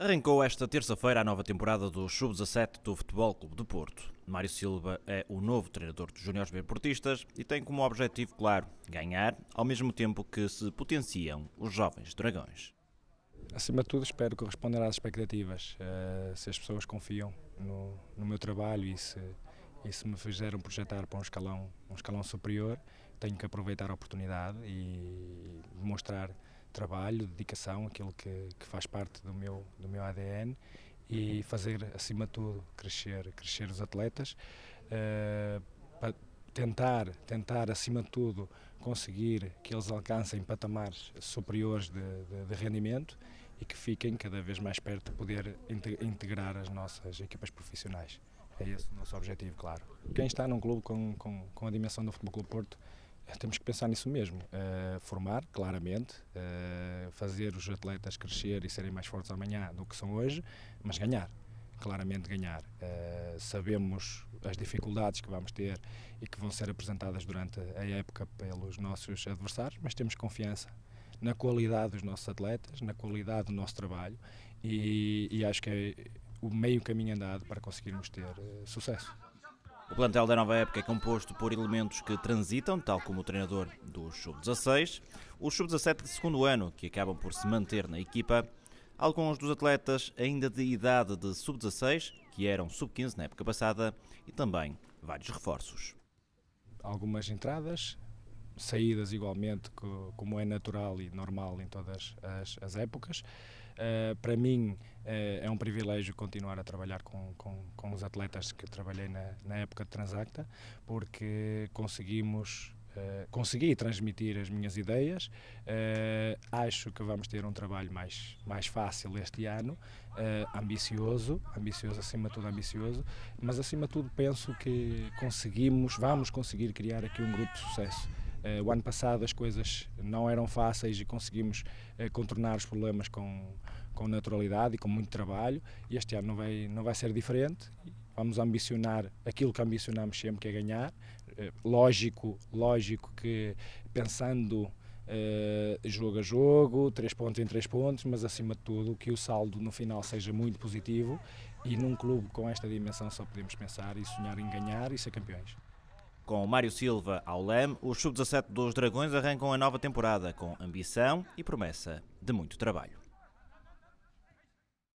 Arrancou esta terça-feira a nova temporada do Sub-17 do Futebol Clube do Porto. Mário Silva é o novo treinador dos Júniores B Portistas e tem como objetivo, claro, ganhar, ao mesmo tempo que se potenciam os jovens dragões. Acima de tudo, espero corresponder às expectativas. Eh, se as pessoas confiam no, no meu trabalho e se, e se me fizeram projetar para um escalão, um escalão superior, tenho que aproveitar a oportunidade e mostrar trabalho, dedicação, aquilo que, que faz parte do meu, do meu ADN e uhum. fazer, acima de tudo, crescer, crescer os atletas, uh, eh, para tentar, tentar, acima de tudo, conseguir que eles alcancem patamares superiores de, de, de rendimento e que fiquem cada vez mais perto de poder integrar as nossas equipas profissionais. É esse o nosso objetivo, claro. Quem está num clube com, com, com a dimensão do Futebol Clube Porto eh, temos que pensar nisso mesmo. Uh, formar, claramente, uh, fazer os atletas crescer e serem mais fortes amanhã do que são hoje, mas ganhar. Claramente ganhar. Uh, sabemos as dificuldades que vamos ter e que vão ser apresentadas durante a época pelos nossos adversários, mas temos confiança na qualidade dos nossos atletas, na qualidade do nosso trabalho e, e acho que é o meio caminho andado para conseguirmos ter sucesso. O plantel da nova época é composto por elementos que transitam, tal como o treinador do Sub-16, o Sub-17 de segundo ano, que acabam por se manter na equipa, alguns dos atletas ainda de idade de Sub-16, que eram Sub-15 na época passada, e também vários reforços. Algumas entradas, saídas igualmente, como é natural e normal em todas as, as épocas. Uh, para mim uh, é um privilégio continuar a trabalhar com, com, com os atletas que trabalhei na, na época de Transacta, porque conseguimos Uh, consegui transmitir as minhas ideias. Uh, acho que vamos ter um trabalho mais, mais fácil este ano, uh, ambicioso, ambicioso acima de tudo ambicioso, mas acima de tudo penso que conseguimos, vamos conseguir criar aqui um grupo de sucesso. Eh, o ano passado as coisas não eram fáceis e conseguimos eh, contornar os problemas com, com naturalidade e com muito trabalho. E este ano não vai, não vai ser diferente. Vamos ambicionar aquilo que ambicionamos sempre, que é ganhar. Eh, lógico, lógico que pensando Uh, jogo a jogo, três pontos em três pontos, mas acima de tudo que o saldo no final seja muito positivo e num clube com esta dimensão só podemos pensar e sonhar em ganhar e ser campeões. Com Mário Silva ao leme, os sub-17 dos Dragões arrancam a nova temporada com ambição e promessa de muito trabalho.